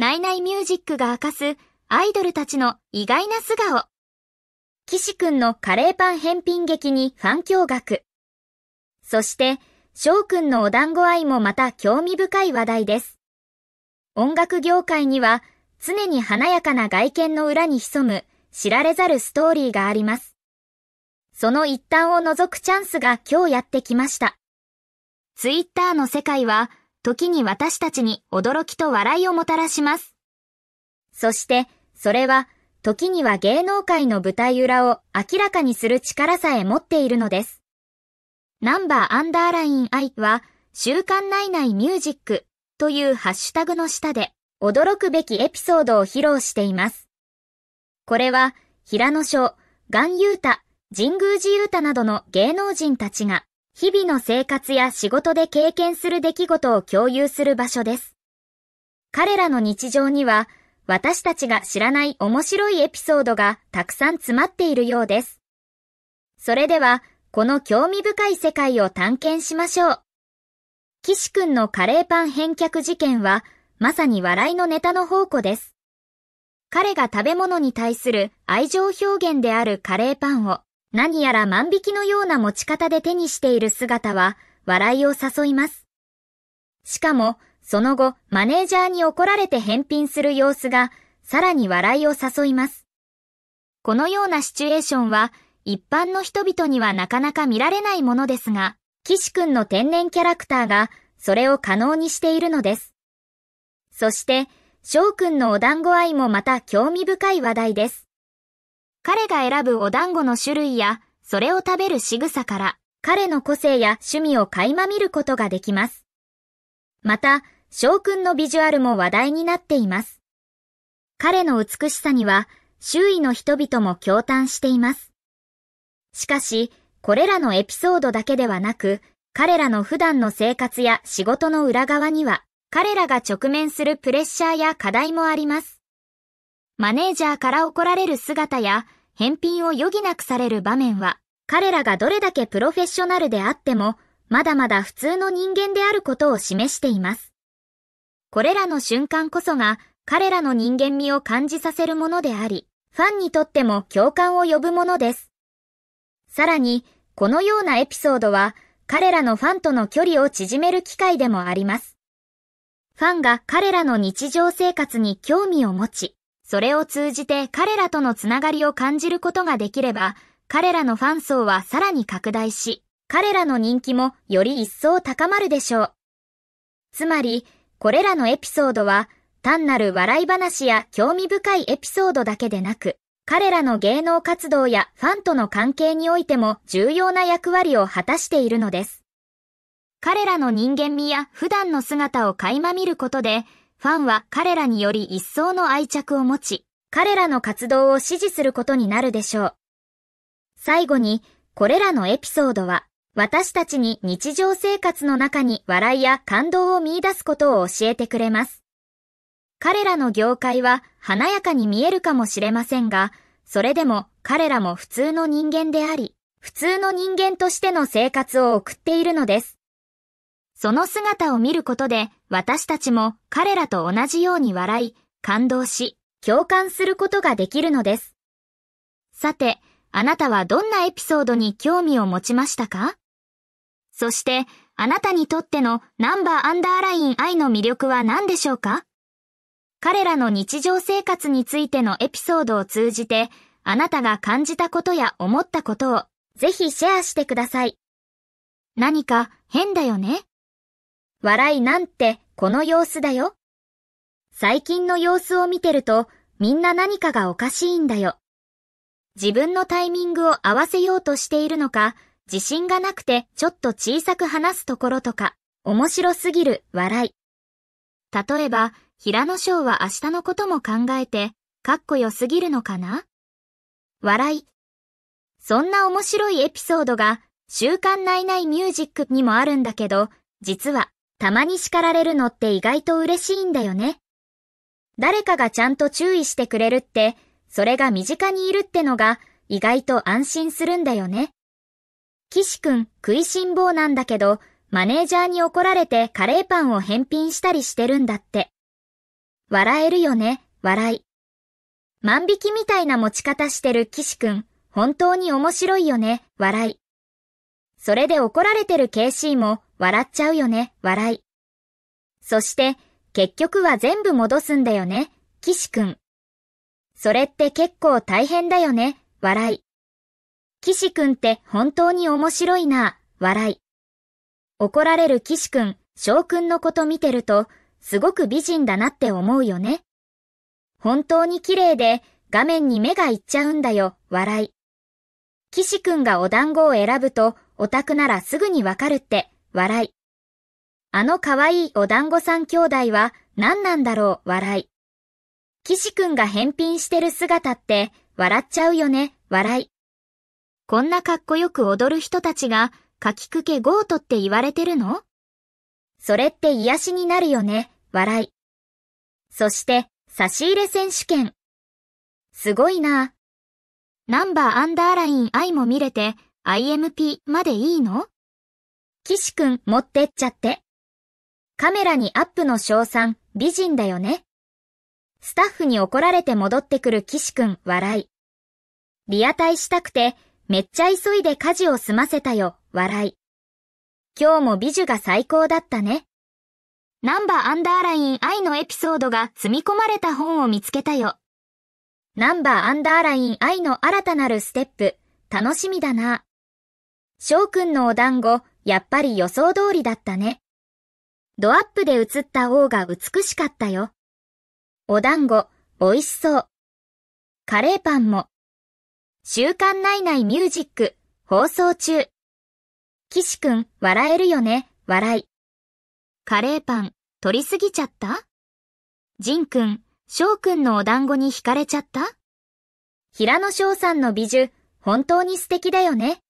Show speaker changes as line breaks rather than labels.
ナイナイミュージックが明かすアイドルたちの意外な素顔。岸くんのカレーパン返品劇に反響学。そして、翔くんのお団子愛もまた興味深い話題です。音楽業界には常に華やかな外見の裏に潜む知られざるストーリーがあります。その一端を除くチャンスが今日やってきました。ツイッターの世界は時に私たちに驚きと笑いをもたらします。そして、それは、時には芸能界の舞台裏を明らかにする力さえ持っているのです。ナンバーアンダーラインイは、週刊内内ミュージックというハッシュタグの下で、驚くべきエピソードを披露しています。これは、平野翔、岩優太、神宮寺優太などの芸能人たちが、日々の生活や仕事で経験する出来事を共有する場所です。彼らの日常には、私たちが知らない面白いエピソードがたくさん詰まっているようです。それでは、この興味深い世界を探検しましょう。岸くんのカレーパン返却事件は、まさに笑いのネタの宝庫です。彼が食べ物に対する愛情表現であるカレーパンを、何やら万引きのような持ち方で手にしている姿は笑いを誘います。しかも、その後、マネージャーに怒られて返品する様子が、さらに笑いを誘います。このようなシチュエーションは、一般の人々にはなかなか見られないものですが、岸くんの天然キャラクターが、それを可能にしているのです。そして、翔くんのお団子愛もまた興味深い話題です。彼が選ぶお団子の種類や、それを食べる仕草から、彼の個性や趣味を垣間見ることができます。また、翔くんのビジュアルも話題になっています。彼の美しさには、周囲の人々も共感しています。しかし、これらのエピソードだけではなく、彼らの普段の生活や仕事の裏側には、彼らが直面するプレッシャーや課題もあります。マネージャーから怒られる姿や、返品を余儀なくされる場面は、彼らがどれだけプロフェッショナルであっても、まだまだ普通の人間であることを示しています。これらの瞬間こそが彼らの人間味を感じさせるものであり、ファンにとっても共感を呼ぶものです。さらに、このようなエピソードは彼らのファンとの距離を縮める機会でもあります。ファンが彼らの日常生活に興味を持ち、それを通じて彼らとのつながりを感じることができれば、彼らのファン層はさらに拡大し、彼らの人気もより一層高まるでしょう。つまり、これらのエピソードは、単なる笑い話や興味深いエピソードだけでなく、彼らの芸能活動やファンとの関係においても重要な役割を果たしているのです。彼らの人間味や普段の姿を垣間見ることで、ファンは彼らにより一層の愛着を持ち、彼らの活動を支持することになるでしょう。最後に、これらのエピソードは、私たちに日常生活の中に笑いや感動を見出すことを教えてくれます。彼らの業界は華やかに見えるかもしれませんが、それでも彼らも普通の人間であり、普通の人間としての生活を送っているのです。その姿を見ることで私たちも彼らと同じように笑い、感動し、共感することができるのです。さて、あなたはどんなエピソードに興味を持ちましたかそして、あなたにとってのナンバーアンダーライン愛の魅力は何でしょうか彼らの日常生活についてのエピソードを通じて、あなたが感じたことや思ったことを、ぜひシェアしてください。何か変だよね笑いなんてこの様子だよ。最近の様子を見てるとみんな何かがおかしいんだよ。自分のタイミングを合わせようとしているのか、自信がなくてちょっと小さく話すところとか、面白すぎる笑い。例えば、平野翔は明日のことも考えて、かっこよすぎるのかな笑い。そんな面白いエピソードが、週刊ナイナイミュージックにもあるんだけど、実はたまに叱られるのって意外と嬉しいんだよね。誰かがちゃんと注意してくれるって、それが身近にいるってのが意外と安心するんだよね。岸くん食いしん坊なんだけど、マネージャーに怒られてカレーパンを返品したりしてるんだって。笑えるよね、笑い。万引きみたいな持ち方してる岸くん、本当に面白いよね、笑い。それで怒られてる KC も笑っちゃうよね、笑い。そして、結局は全部戻すんだよね、岸くん。それって結構大変だよね、笑い。岸くんって本当に面白いな、笑い。怒られる岸くん、翔くんのこと見てると、すごく美人だなって思うよね。本当に綺麗で、画面に目がいっちゃうんだよ、笑い。岸くんがお団子を選ぶと、オタクならすぐにわかるって、笑い。あの可愛いお団子さん兄弟は何なんだろう、笑い。岸くんが返品してる姿って笑っちゃうよね、笑い。こんなかっこよく踊る人たちが、かきくけゴートって言われてるのそれって癒しになるよね、笑い。そして、差し入れ選手権。すごいな。ナンバーアンダーライン I も見れて、IMP までいいの岸くん持ってっちゃって。カメラにアップの賞賛、美人だよね。スタッフに怒られて戻ってくる岸くん、笑い。リアタイしたくて、めっちゃ急いで家事を済ませたよ、笑い。今日も美女が最高だったね。ナンバーアンダーライン愛のエピソードが積み込まれた本を見つけたよ。ナンバーアンダーライン愛の新たなるステップ、楽しみだな。翔くんのお団子、やっぱり予想通りだったね。ドアップで映った王が美しかったよ。お団子、美味しそう。カレーパンも。週刊ナイナイミュージック、放送中。岸くん、笑えるよね、笑い。カレーパン、取りすぎちゃったジンくん、翔くんのお団子に惹かれちゃった平野翔さんの美女、本当に素敵だよね。